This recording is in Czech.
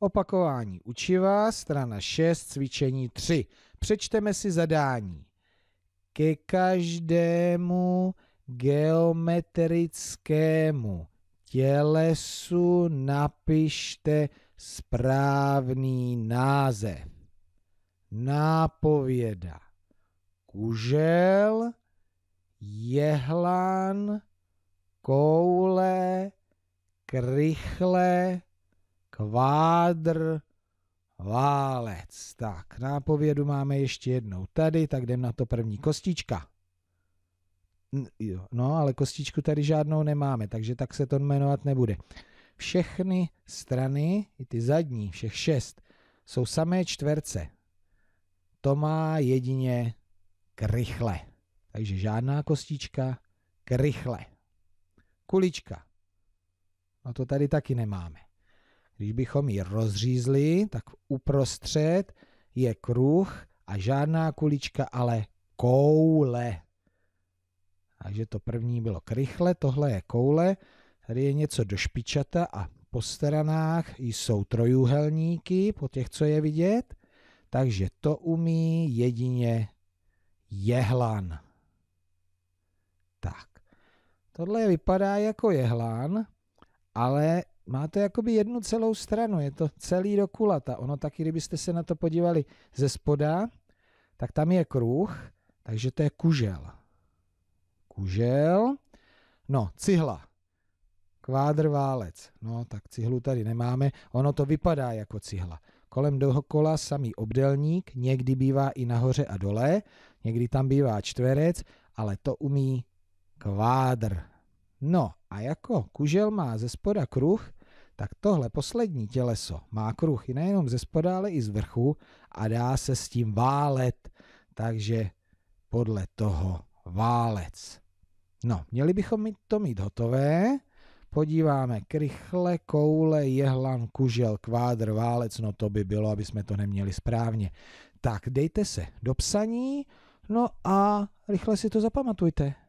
Opakování učiva, strana 6, cvičení 3. Přečteme si zadání. Ke každému geometrickému tělesu napište správný název. Nápověda. Kužel, jehlan, koule, krychle, kvádr, válec. Tak, nápovědu máme ještě jednou tady, tak jdem na to první. Kostička. No, ale kostičku tady žádnou nemáme, takže tak se to jmenovat nebude. Všechny strany, i ty zadní, všech šest, jsou samé čtverce. To má jedině krychle. Takže žádná kostička, krychle. Kulička. No to tady taky nemáme. Když bychom ji rozřízli, tak uprostřed je kruh a žádná kulička, ale koule. Takže to první bylo krychle, tohle je koule, tady je něco do špičata a po stranách jsou trojuhelníky, po těch, co je vidět, takže to umí jedině jehlan. Tak, tohle vypadá jako jehlan, ale má to jakoby jednu celou stranu, je to celý do kulata. Ono taky, kdybyste se na to podívali ze spoda, tak tam je kruh, takže to je kužel. Kužel, no cihla, kvádr válec. No tak cihlu tady nemáme, ono to vypadá jako cihla. Kolem dokola samý obdelník, někdy bývá i nahoře a dole, někdy tam bývá čtverec, ale to umí kvádr. No a jako kužel má ze spoda kruh, tak tohle poslední těleso má kruh nejenom ze spoda, ale i z vrchu a dá se s tím válet, takže podle toho válec. No, měli bychom mít to mít hotové. Podíváme, krychle, koule, jehlan, kužel, kvádr, válec, no to by bylo, aby jsme to neměli správně. Tak, dejte se do psaní, no a rychle si to zapamatujte.